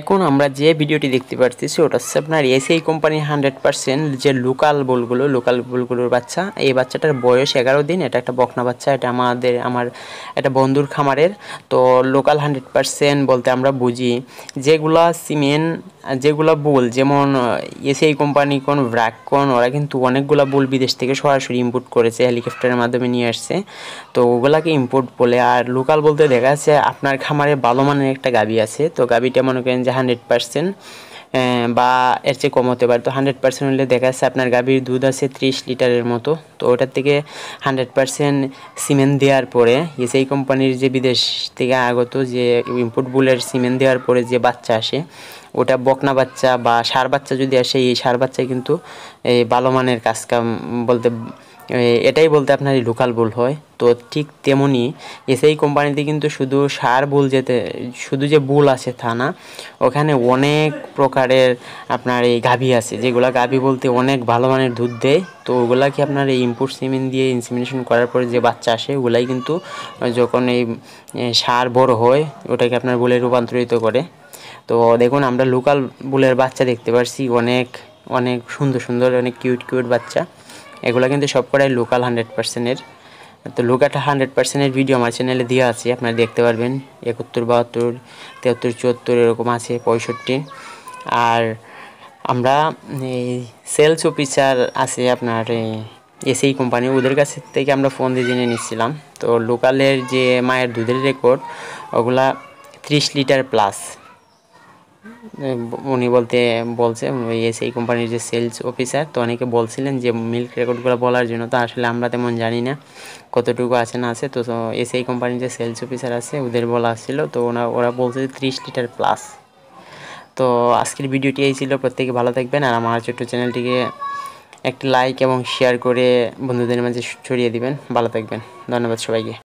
এখন আমরা যে ভিডিওটি দেখতে পারতেছি ওটা হচ্ছে আপনার এসিআই কোম্পানির হান্ড্রেড পার্সেন্ট যে লোকাল বোলগুলো লোকাল বোলগুলোর বাচ্চা এই বাচ্চাটার বয়স এগারো দিন এটা একটা বকনা বাচ্চা এটা আমাদের আমার এটা বন্ধুর খামারের তো লোকাল হান্ড্রেড পার্সেন্ট বলতে আমরা বুঝি যেগুলা সিমেন্ট যেগুলো বুল যেমন এসিআই কোম্পানি কোন কোন ওরা কিন্তু অনেকগুলো বুল বিদেশ থেকে সরাসরি ইম্পোর্ট করেছে হেলিকপ্টারের মাধ্যমে নিয়ে আসছে তো ওগুলাকে ইম্পোর্ট বলে আর লোকাল বলতে দেখা যাচ্ছে আপনার খামারে ভালো মানের একটা গাবি আছে তো গাবিটা মনে করেন পারেন যে হান্ড্রেড পার্সেন্ট বা এর চেয়ে কম হতে পারে তো হান্ড্রেড পার্সেন্ট হলে দেখা যাচ্ছে আপনার গাভীর দুধ আছে ত্রিশ লিটারের মতো তো ওটার থেকে হান্ড্রেড পার্সেন্ট সিমেন্ট দেওয়ার পরে সেই কোম্পানির যে বিদেশ থেকে আগত যে ইম্পোর্ট বুলের সিমেন্ট দেওয়ার পরে যে বাচ্চা আসে ওটা বকনা বাচ্চা বা সার বাচ্চা যদি আসে এই সার বাচ্চা কিন্তু এই ভালো মানের কাজকাম বলতে এটাই বলতে আপনার লোকাল বুল হয় তো ঠিক তেমনি এসআই কোম্পানিতে কিন্তু শুধু সার বুল যেতে শুধু যে বুল আছে তা না ওখানে অনেক প্রকারের আপনার এই গাভী আছে যেগুলো গাভি বলতে অনেক ভালো মানের দুধ দেয় তো ওগুলা কি আপনার এই ইম্পোর্ট সিমেন্ট দিয়ে ইনসিমিনেশন করার পরে যে বাচ্চা আসে ওগুলাই কিন্তু যখন এই সার বড় হয় ওটাকে আপনার বুলে রূপান্তরিত করে তো দেখুন আমরা লোকাল বুলের বাচ্চা দেখতে পারছি অনেক অনেক সুন্দর সুন্দর অনেক কিউট কিউট বাচ্চা এগুলো কিন্তু সবকটাই লোকাল হান্ড্রেড পার্সেন্টের তো লোকাটা হান্ড্রেড পার্সেন্টের ভিডিও আমার চ্যানেলে দেওয়া আছে আপনারা দেখতে পারবেন একাত্তর বাহাত্তর তেহাত্তর চুয়াত্তর এরকম আছে পঁয়ষট্টি আর আমরা এই সেলস অফিসার আছে আপনার এসএই কোম্পানি ওদের কাছ থেকে আমরা ফোন দিয়ে জেনে নিচ্ছিলাম তো লোকালের যে মায়ের দুধের রেকর্ড ওগুলা ত্রিশ লিটার প্লাস উনি বলতে বলছে সেই কোম্পানির যে সেলস অফিসার তো অনেকে বলছিলেন যে মিল্ক রেকর্ডগুলো বলার জন্য তো আসলে আমরা তেমন জানি না কতটুকু আছে না আছে তো এই কোম্পানির যে সেলস অফিসার আছে ওদের বলা আসছিলো তো ওনা ওরা বলছে যে ত্রিশ লিটার প্লাস তো আজকের ভিডিওটি এই ছিল প্রত্যেকে ভালো থাকবেন আর আমার ছোট্ট চ্যানেলটিকে একটি লাইক এবং শেয়ার করে বন্ধুদের মাঝে ছড়িয়ে দিবেন ভালো থাকবেন ধন্যবাদ সবাইকে